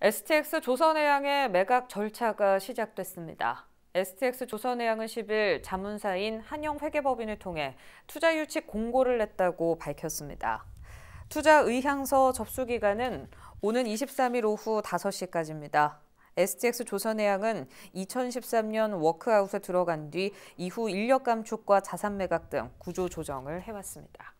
STX 조선해양의 매각 절차가 시작됐습니다. STX 조선해양은 10일 자문사인 한영회계법인을 통해 투자 유치 공고를 냈다고 밝혔습니다. 투자 의향서 접수 기간은 오는 23일 오후 5시까지입니다. STX 조선해양은 2013년 워크아웃에 들어간 뒤 이후 인력 감축과 자산 매각 등 구조 조정을 해왔습니다.